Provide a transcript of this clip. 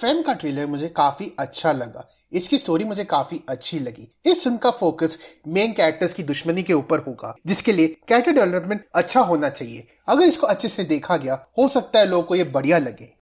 film का trailer मुझे काफी अच्छा लगा इसकी स्टोरी मुझे काफी अच्छी लगी इस फिल्म का फोकस मेन कैरेक्टर्स की दुश्मनी के ऊपर होगा जिसके लिए कैरेक्टर डेवलपमेंट अच्छा होना चाहिए अगर इसको अच्छे से देखा गया हो सकता है लोगों को ये बढ़िया लगे